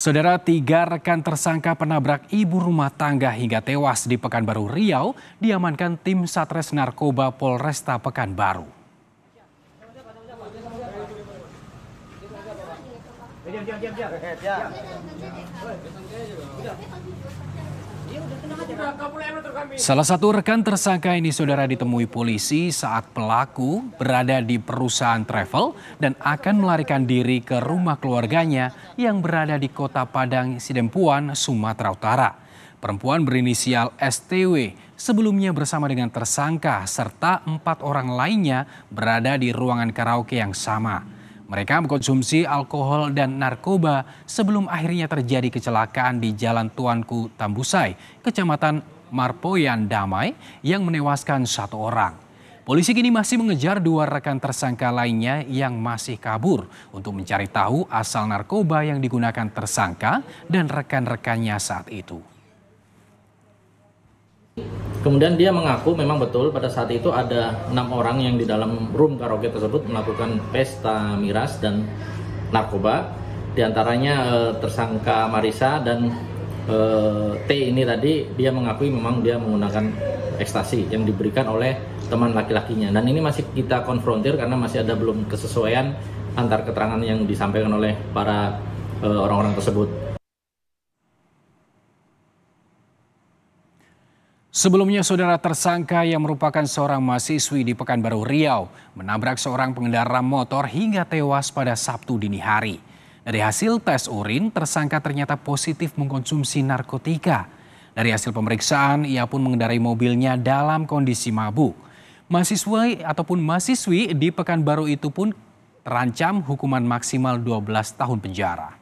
Saudara tiga rekan tersangka penabrak ibu rumah tangga hingga tewas di Pekanbaru Riau diamankan tim Satres Narkoba Polresta Pekanbaru. Diam, diam, diam, diam. Eh, Salah satu rekan tersangka ini saudara ditemui polisi saat pelaku berada di perusahaan travel dan akan melarikan diri ke rumah keluarganya yang berada di kota Padang, Sidempuan, Sumatera Utara. Perempuan berinisial STW sebelumnya bersama dengan tersangka serta empat orang lainnya berada di ruangan karaoke yang sama. Mereka mengkonsumsi alkohol dan narkoba sebelum akhirnya terjadi kecelakaan di Jalan Tuanku Tambusai, Kecamatan Marpoyan Damai yang menewaskan satu orang. Polisi kini masih mengejar dua rekan tersangka lainnya yang masih kabur untuk mencari tahu asal narkoba yang digunakan tersangka dan rekan-rekannya saat itu. Kemudian dia mengaku memang betul pada saat itu ada enam orang yang di dalam room karaoke tersebut melakukan pesta miras dan narkoba. Di antaranya eh, tersangka Marisa dan eh, T ini tadi dia mengakui memang dia menggunakan ekstasi yang diberikan oleh teman laki-lakinya. Dan ini masih kita konfrontir karena masih ada belum kesesuaian antar keterangan yang disampaikan oleh para eh, orang-orang eh, tersebut. Sebelumnya saudara tersangka yang merupakan seorang mahasiswi di Pekanbaru Riau menabrak seorang pengendara motor hingga tewas pada Sabtu dini hari. Dari hasil tes urin, tersangka ternyata positif mengkonsumsi narkotika. Dari hasil pemeriksaan, ia pun mengendarai mobilnya dalam kondisi mabuk. Mahasiswa ataupun mahasiswi di Pekanbaru itu pun terancam hukuman maksimal 12 tahun penjara.